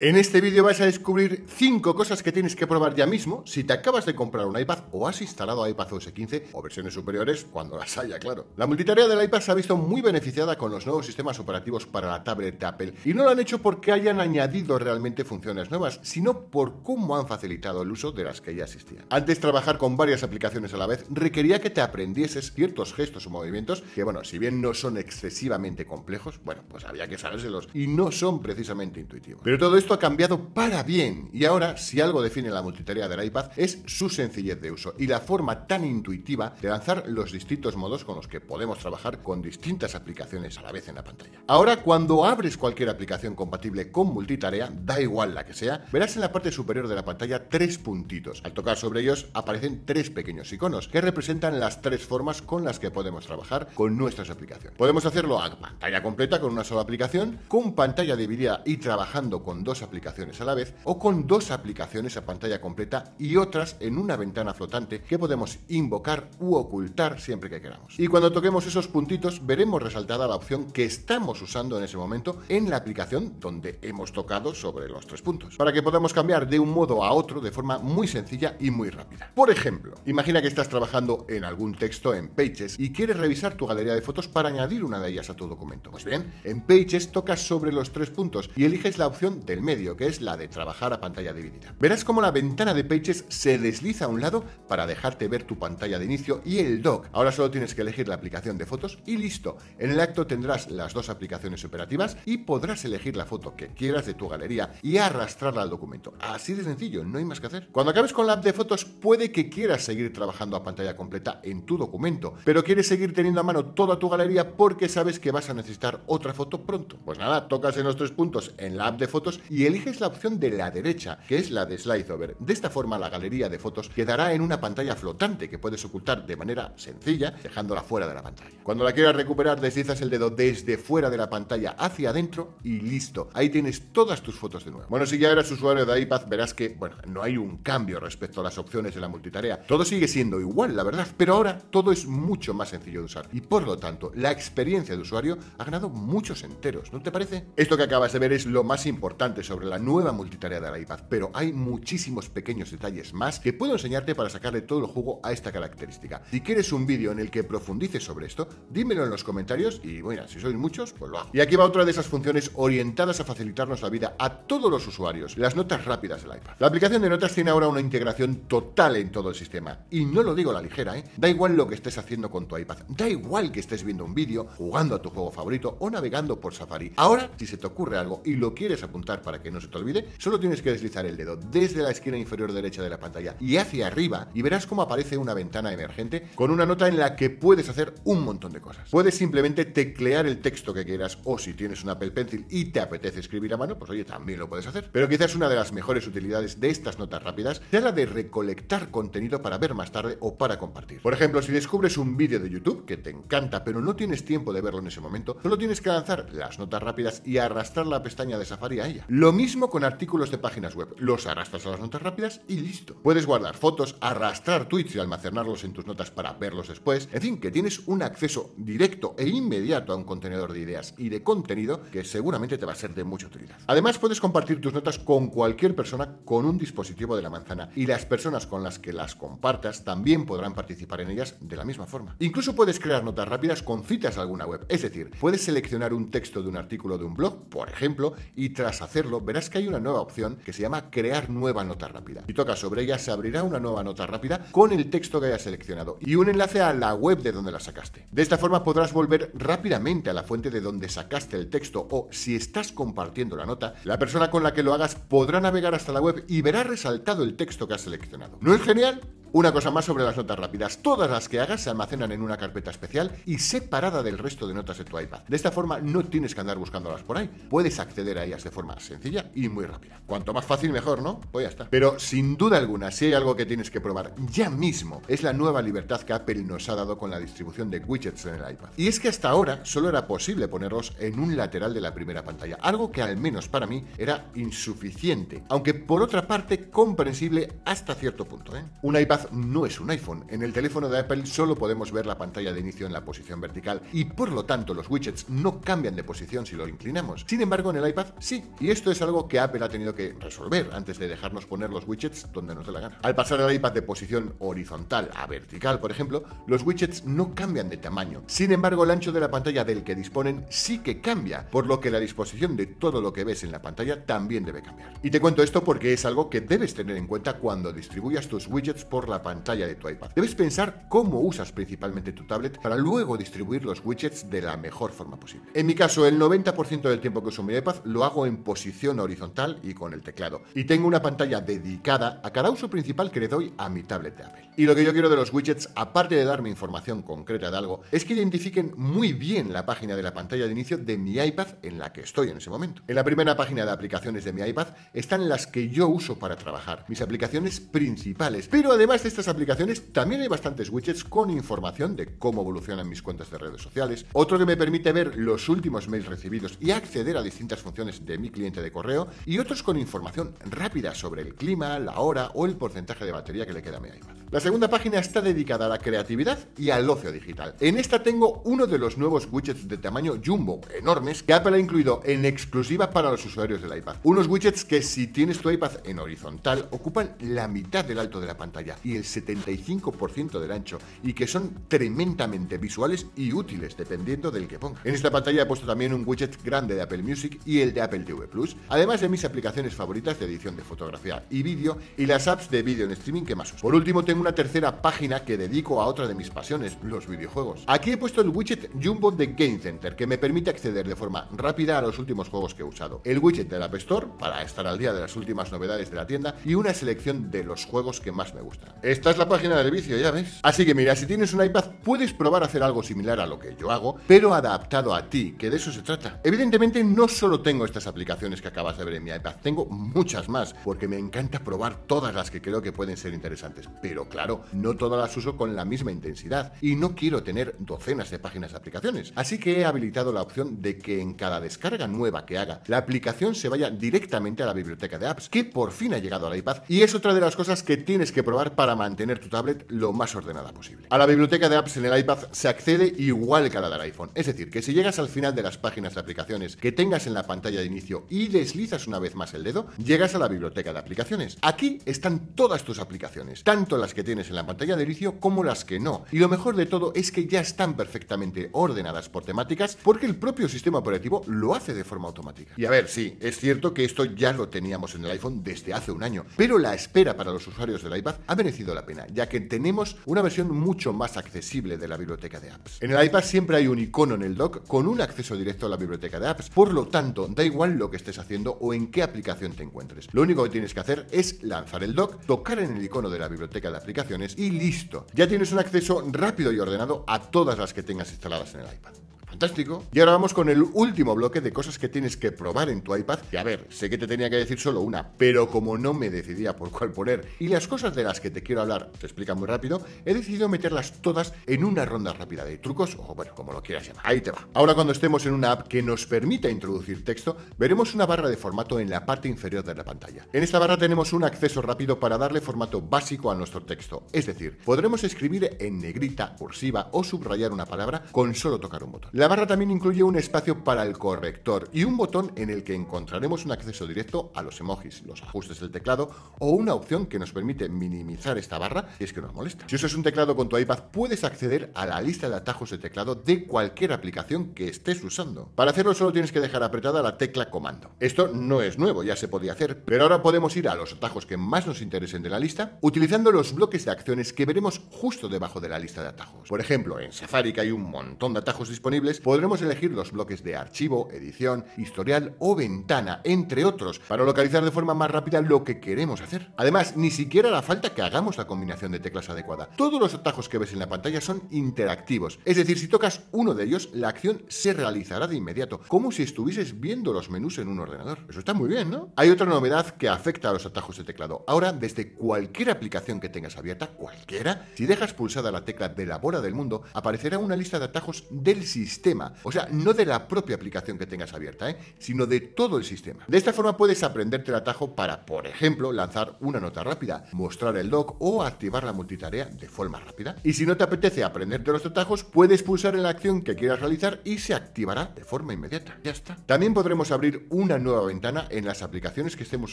En este vídeo vas a descubrir 5 cosas que tienes que probar ya mismo si te acabas de comprar un iPad o has instalado iPadOS 15 o versiones superiores cuando las haya, claro. La multitarea del iPad se ha visto muy beneficiada con los nuevos sistemas operativos para la tablet de Apple y no lo han hecho porque hayan añadido realmente funciones nuevas, sino por cómo han facilitado el uso de las que ya existían. Antes trabajar con varias aplicaciones a la vez requería que te aprendieses ciertos gestos o movimientos que, bueno, si bien no son excesivamente complejos, bueno, pues había que sabérselos y no son precisamente intuitivos. Pero todo esto ha cambiado para bien y ahora, si algo define la multitarea del iPad, es su sencillez de uso y la forma tan intuitiva de lanzar los distintos modos con los que podemos trabajar con distintas aplicaciones a la vez en la pantalla. Ahora, cuando abres cualquier aplicación compatible con multitarea, da igual la que sea, verás en la parte superior de la pantalla tres puntitos. Al tocar sobre ellos aparecen tres pequeños iconos que representan las tres formas con las que podemos trabajar con nuestras aplicaciones. Podemos hacerlo a pantalla completa con una sola aplicación, con pantalla dividida y trabajando con dos aplicaciones a la vez o con dos aplicaciones a pantalla completa y otras en una ventana flotante que podemos invocar u ocultar siempre que queramos. Y cuando toquemos esos puntitos veremos resaltada la opción que estamos usando en ese momento en la aplicación donde hemos tocado sobre los tres puntos, para que podamos cambiar de un modo a otro de forma muy sencilla y muy rápida. Por ejemplo, imagina que estás trabajando en algún texto en Pages y quieres revisar tu galería de fotos para añadir una de ellas a tu documento. Pues bien, en Pages tocas sobre los tres puntos y eliges la opción del medio, que es la de trabajar a pantalla dividida. Verás cómo la ventana de Pages se desliza a un lado para dejarte ver tu pantalla de inicio y el dock. Ahora solo tienes que elegir la aplicación de fotos y listo. En el acto tendrás las dos aplicaciones operativas y podrás elegir la foto que quieras de tu galería y arrastrarla al documento. Así de sencillo, no hay más que hacer. Cuando acabes con la app de fotos, puede que quieras seguir trabajando a pantalla completa en tu documento, pero quieres seguir teniendo a mano toda tu galería porque sabes que vas a necesitar otra foto pronto. Pues nada, tocas en los tres puntos en la app de fotos y y eliges la opción de la derecha, que es la de slide Over. De esta forma la galería de fotos quedará en una pantalla flotante que puedes ocultar de manera sencilla dejándola fuera de la pantalla. Cuando la quieras recuperar deslizas el dedo desde fuera de la pantalla hacia adentro y listo. Ahí tienes todas tus fotos de nuevo. Bueno, si ya eres usuario de iPad verás que, bueno, no hay un cambio respecto a las opciones de la multitarea. Todo sigue siendo igual, la verdad, pero ahora todo es mucho más sencillo de usar y por lo tanto la experiencia de usuario ha ganado muchos enteros, ¿no te parece? Esto que acabas de ver es lo más importante sobre la nueva multitarea del iPad, pero hay muchísimos pequeños detalles más que puedo enseñarte para sacarle todo el jugo a esta característica. Si quieres un vídeo en el que profundices sobre esto, dímelo en los comentarios y bueno, si sois muchos, pues lo hago. Y aquí va otra de esas funciones orientadas a facilitarnos la vida a todos los usuarios, las notas rápidas del iPad. La aplicación de notas tiene ahora una integración total en todo el sistema. Y no lo digo a la ligera, ¿eh? Da igual lo que estés haciendo con tu iPad, da igual que estés viendo un vídeo, jugando a tu juego favorito o navegando por Safari. Ahora, si se te ocurre algo y lo quieres apuntar para que no se te olvide, solo tienes que deslizar el dedo desde la esquina inferior derecha de la pantalla y hacia arriba y verás cómo aparece una ventana emergente con una nota en la que puedes hacer un montón de cosas. Puedes simplemente teclear el texto que quieras o si tienes un Apple Pencil y te apetece escribir a mano, pues oye, también lo puedes hacer. Pero quizás una de las mejores utilidades de estas notas rápidas sea la de recolectar contenido para ver más tarde o para compartir. Por ejemplo, si descubres un vídeo de YouTube que te encanta pero no tienes tiempo de verlo en ese momento, solo tienes que lanzar las notas rápidas y arrastrar la pestaña de Safari a ella. Lo mismo con artículos de páginas web. Los arrastras a las notas rápidas y listo. Puedes guardar fotos, arrastrar tweets y almacenarlos en tus notas para verlos después. En fin, que tienes un acceso directo e inmediato a un contenedor de ideas y de contenido que seguramente te va a ser de mucha utilidad. Además, puedes compartir tus notas con cualquier persona con un dispositivo de la manzana y las personas con las que las compartas también podrán participar en ellas de la misma forma. Incluso puedes crear notas rápidas con citas a alguna web, es decir, puedes seleccionar un texto de un artículo de un blog, por ejemplo, y tras hacer verás que hay una nueva opción que se llama Crear nueva nota rápida. y tocas sobre ella, se abrirá una nueva nota rápida con el texto que hayas seleccionado y un enlace a la web de donde la sacaste. De esta forma podrás volver rápidamente a la fuente de donde sacaste el texto o, si estás compartiendo la nota, la persona con la que lo hagas podrá navegar hasta la web y verá resaltado el texto que has seleccionado. ¿No es genial? Una cosa más sobre las notas rápidas. Todas las que hagas se almacenan en una carpeta especial y separada del resto de notas de tu iPad. De esta forma no tienes que andar buscándolas por ahí. Puedes acceder a ellas de forma sencilla y muy rápida. Cuanto más fácil, mejor, ¿no? Pues ya está. Pero sin duda alguna, si hay algo que tienes que probar ya mismo, es la nueva libertad que Apple nos ha dado con la distribución de widgets en el iPad. Y es que hasta ahora solo era posible ponerlos en un lateral de la primera pantalla, algo que al menos para mí era insuficiente, aunque por otra parte comprensible hasta cierto punto. ¿eh? Un iPad no es un iPhone. En el teléfono de Apple solo podemos ver la pantalla de inicio en la posición vertical y por lo tanto los widgets no cambian de posición si lo inclinamos. Sin embargo, en el iPad sí. Y esto es algo que Apple ha tenido que resolver antes de dejarnos poner los widgets donde nos dé la gana. Al pasar el iPad de posición horizontal a vertical, por ejemplo, los widgets no cambian de tamaño. Sin embargo, el ancho de la pantalla del que disponen sí que cambia, por lo que la disposición de todo lo que ves en la pantalla también debe cambiar. Y te cuento esto porque es algo que debes tener en cuenta cuando distribuyas tus widgets por la pantalla de tu iPad. Debes pensar cómo usas principalmente tu tablet para luego distribuir los widgets de la mejor forma posible. En mi caso, el 90% del tiempo que uso mi iPad lo hago en posición horizontal y con el teclado. Y tengo una pantalla dedicada a cada uso principal que le doy a mi tablet de Apple. Y lo que yo quiero de los widgets, aparte de darme información concreta de algo, es que identifiquen muy bien la página de la pantalla de inicio de mi iPad en la que estoy en ese momento. En la primera página de aplicaciones de mi iPad están las que yo uso para trabajar, mis aplicaciones principales, pero además de estas aplicaciones, también hay bastantes widgets con información de cómo evolucionan mis cuentas de redes sociales. Otro que me permite ver los últimos mails recibidos y acceder a distintas funciones de mi cliente de correo. Y otros con información rápida sobre el clima, la hora o el porcentaje de batería que le queda a mi iPad. La segunda página está dedicada a la creatividad y al ocio digital. En esta tengo uno de los nuevos widgets de tamaño jumbo, enormes, que Apple ha incluido en exclusiva para los usuarios del iPad. Unos widgets que si tienes tu iPad en horizontal ocupan la mitad del alto de la pantalla y el 75% del ancho y que son tremendamente visuales y útiles dependiendo del que ponga. En esta pantalla he puesto también un widget grande de Apple Music y el de Apple TV Plus, además de mis aplicaciones favoritas de edición de fotografía y vídeo y las apps de vídeo en streaming que más uso. Por último tengo una tercera página que dedico a otra de mis pasiones, los videojuegos. Aquí he puesto el widget Jumbo de Game Center que me permite acceder de forma rápida a los últimos juegos que he usado, el widget de la App Store para estar al día de las últimas novedades de la tienda y una selección de los juegos que más me gustan. Esta es la página del vicio, ya ves. Así que mira, si tienes un iPad puedes probar a hacer algo similar a lo que yo hago, pero adaptado a ti, que de eso se trata. Evidentemente no solo tengo estas aplicaciones que acabas de ver en mi iPad, tengo muchas más, porque me encanta probar todas las que creo que pueden ser interesantes. Pero claro, no todas las uso con la misma intensidad y no quiero tener docenas de páginas de aplicaciones. Así que he habilitado la opción de que en cada descarga nueva que haga, la aplicación se vaya directamente a la biblioteca de apps, que por fin ha llegado al iPad y es otra de las cosas que tienes que probar para para mantener tu tablet lo más ordenada posible. A la biblioteca de apps en el iPad se accede igual que a la del iPhone, es decir, que si llegas al final de las páginas de aplicaciones que tengas en la pantalla de inicio y deslizas una vez más el dedo, llegas a la biblioteca de aplicaciones. Aquí están todas tus aplicaciones, tanto las que tienes en la pantalla de inicio como las que no. Y lo mejor de todo es que ya están perfectamente ordenadas por temáticas porque el propio sistema operativo lo hace de forma automática. Y a ver, sí, es cierto que esto ya lo teníamos en el iPhone desde hace un año, pero la espera para los usuarios del iPad ha merecido la pena, ya que tenemos una versión mucho más accesible de la biblioteca de apps. En el iPad siempre hay un icono en el dock con un acceso directo a la biblioteca de apps, por lo tanto, da igual lo que estés haciendo o en qué aplicación te encuentres. Lo único que tienes que hacer es lanzar el dock, tocar en el icono de la biblioteca de aplicaciones y listo. Ya tienes un acceso rápido y ordenado a todas las que tengas instaladas en el iPad. Fantástico. Y ahora vamos con el último bloque de cosas que tienes que probar en tu iPad. Que a ver, sé que te tenía que decir solo una, pero como no me decidía por cuál poner y las cosas de las que te quiero hablar te explican muy rápido, he decidido meterlas todas en una ronda rápida de trucos o bueno, como lo quieras llamar. Ahí te va. Ahora cuando estemos en una app que nos permita introducir texto, veremos una barra de formato en la parte inferior de la pantalla. En esta barra tenemos un acceso rápido para darle formato básico a nuestro texto, es decir, podremos escribir en negrita, cursiva o subrayar una palabra con solo tocar un botón. La barra también incluye un espacio para el corrector y un botón en el que encontraremos un acceso directo a los emojis, los ajustes del teclado o una opción que nos permite minimizar esta barra si es que nos molesta. Si usas un teclado con tu iPad puedes acceder a la lista de atajos de teclado de cualquier aplicación que estés usando. Para hacerlo solo tienes que dejar apretada la tecla comando. Esto no es nuevo, ya se podía hacer, pero ahora podemos ir a los atajos que más nos interesen de la lista utilizando los bloques de acciones que veremos justo debajo de la lista de atajos. Por ejemplo, en Safari hay un montón de atajos disponibles podremos elegir los bloques de archivo, edición, historial o ventana, entre otros, para localizar de forma más rápida lo que queremos hacer. Además, ni siquiera hará falta que hagamos la combinación de teclas adecuada. Todos los atajos que ves en la pantalla son interactivos, es decir, si tocas uno de ellos, la acción se realizará de inmediato, como si estuvieses viendo los menús en un ordenador. Eso está muy bien, ¿no? Hay otra novedad que afecta a los atajos de teclado. Ahora, desde cualquier aplicación que tengas abierta, cualquiera, si dejas pulsada la tecla de la bola del mundo, aparecerá una lista de atajos del sistema o sea, no de la propia aplicación que tengas abierta, ¿eh? sino de todo el sistema. De esta forma puedes aprenderte el atajo para, por ejemplo, lanzar una nota rápida, mostrar el doc o activar la multitarea de forma rápida. Y si no te apetece aprenderte los atajos, puedes pulsar en la acción que quieras realizar y se activará de forma inmediata. Ya está. También podremos abrir una nueva ventana en las aplicaciones que estemos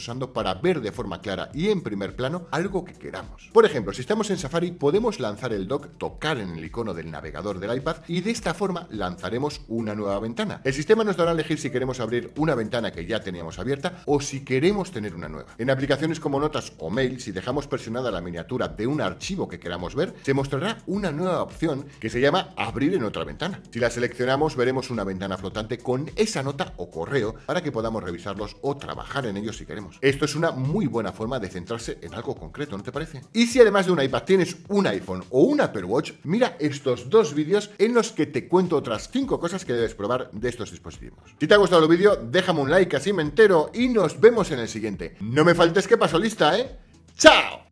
usando para ver de forma clara y en primer plano algo que queramos. Por ejemplo, si estamos en Safari, podemos lanzar el doc, tocar en el icono del navegador del iPad y de esta forma lanzar lanzaremos una nueva ventana. El sistema nos dará a elegir si queremos abrir una ventana que ya teníamos abierta o si queremos tener una nueva. En aplicaciones como Notas o Mail, si dejamos presionada la miniatura de un archivo que queramos ver, se mostrará una nueva opción que se llama Abrir en otra ventana. Si la seleccionamos, veremos una ventana flotante con esa nota o correo para que podamos revisarlos o trabajar en ellos si queremos. Esto es una muy buena forma de centrarse en algo concreto, ¿no te parece? Y si además de un iPad tienes un iPhone o un Apple Watch, mira estos dos vídeos en los que te cuento otras 5 cosas que debes probar de estos dispositivos. Si te ha gustado el vídeo, déjame un like así me entero y nos vemos en el siguiente. No me faltes que paso lista, ¿eh? ¡Chao!